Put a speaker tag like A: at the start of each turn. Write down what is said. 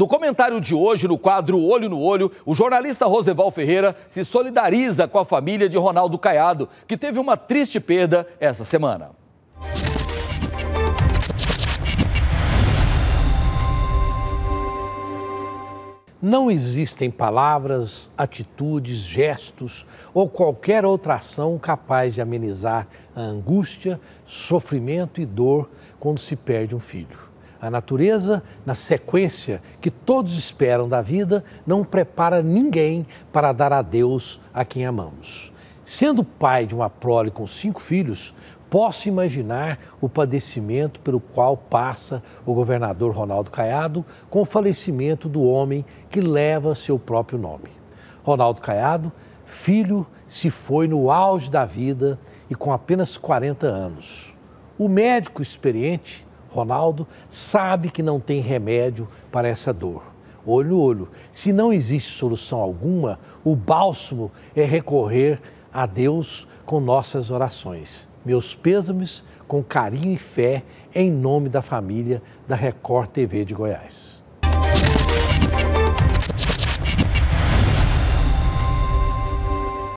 A: No comentário de hoje, no quadro Olho no Olho, o jornalista Roseval Ferreira se solidariza com a família de Ronaldo Caiado, que teve uma triste perda essa semana.
B: Não existem palavras, atitudes, gestos ou qualquer outra ação capaz de amenizar a angústia, sofrimento e dor quando se perde um filho. A natureza, na sequência que todos esperam da vida, não prepara ninguém para dar a Deus a quem amamos. Sendo pai de uma prole com cinco filhos, posso imaginar o padecimento pelo qual passa o governador Ronaldo Caiado com o falecimento do homem que leva seu próprio nome. Ronaldo Caiado, filho, se foi no auge da vida e com apenas 40 anos. O médico experiente Ronaldo, sabe que não tem remédio para essa dor. Olho no olho. Se não existe solução alguma, o bálsamo é recorrer a Deus com nossas orações. Meus pêsames, com carinho e fé, em nome da família da Record TV de Goiás.